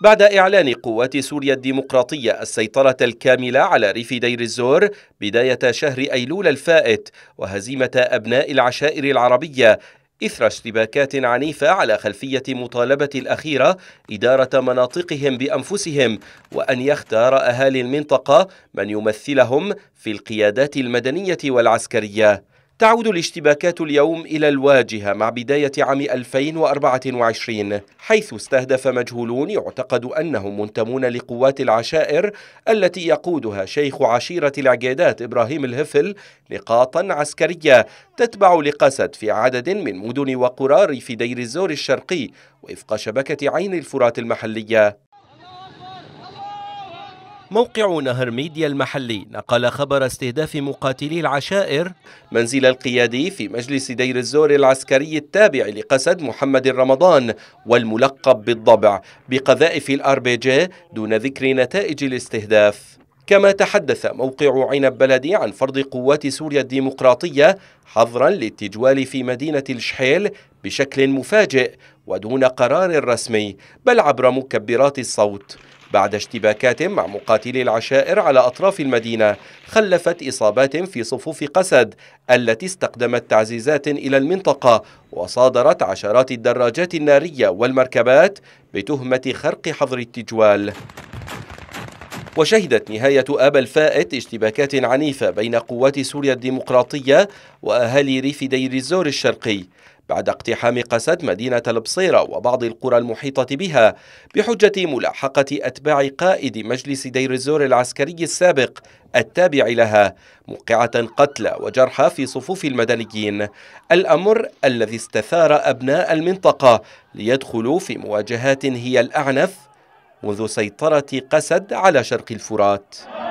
بعد إعلان قوات سوريا الديمقراطية السيطرة الكاملة على ريف دير الزور بداية شهر أيلول الفائت وهزيمة أبناء العشائر العربية إثر اشتباكات عنيفة على خلفية مطالبة الأخيرة إدارة مناطقهم بأنفسهم وأن يختار أهالي المنطقة من يمثلهم في القيادات المدنية والعسكرية تعود الاشتباكات اليوم إلى الواجهة مع بداية عام 2024 حيث استهدف مجهولون يعتقد أنهم منتمون لقوات العشائر التي يقودها شيخ عشيرة العقيدات إبراهيم الهفل نقاطا عسكرية تتبع لقسد في عدد من مدن وقرار في دير الزور الشرقي وفق شبكة عين الفرات المحلية موقع نهر ميديا المحلي نقل خبر استهداف مقاتلي العشائر منزل القيادي في مجلس دير الزور العسكري التابع لقسد محمد رمضان والملقب بالضبع بقذائف الار بي جي دون ذكر نتائج الاستهداف كما تحدث موقع عنب بلدي عن فرض قوات سوريا الديمقراطية حظرا للتجوال في مدينة الشحيل بشكل مفاجئ ودون قرار رسمي بل عبر مكبرات الصوت بعد اشتباكات مع مقاتلي العشائر على أطراف المدينة خلفت إصابات في صفوف قسد التي استقدمت تعزيزات إلى المنطقة وصادرت عشرات الدراجات النارية والمركبات بتهمة خرق حظر التجوال وشهدت نهاية آب الفائت اشتباكات عنيفة بين قوات سوريا الديمقراطية وأهالي ريف دير الزور الشرقي بعد اقتحام قسد مدينة البصيرة وبعض القرى المحيطة بها بحجة ملاحقة أتباع قائد مجلس دير الزور العسكري السابق التابع لها موقعة قتلى وجرحى في صفوف المدنيين الأمر الذي استثار أبناء المنطقة ليدخلوا في مواجهات هي الأعنف منذ سيطرة قسد على شرق الفرات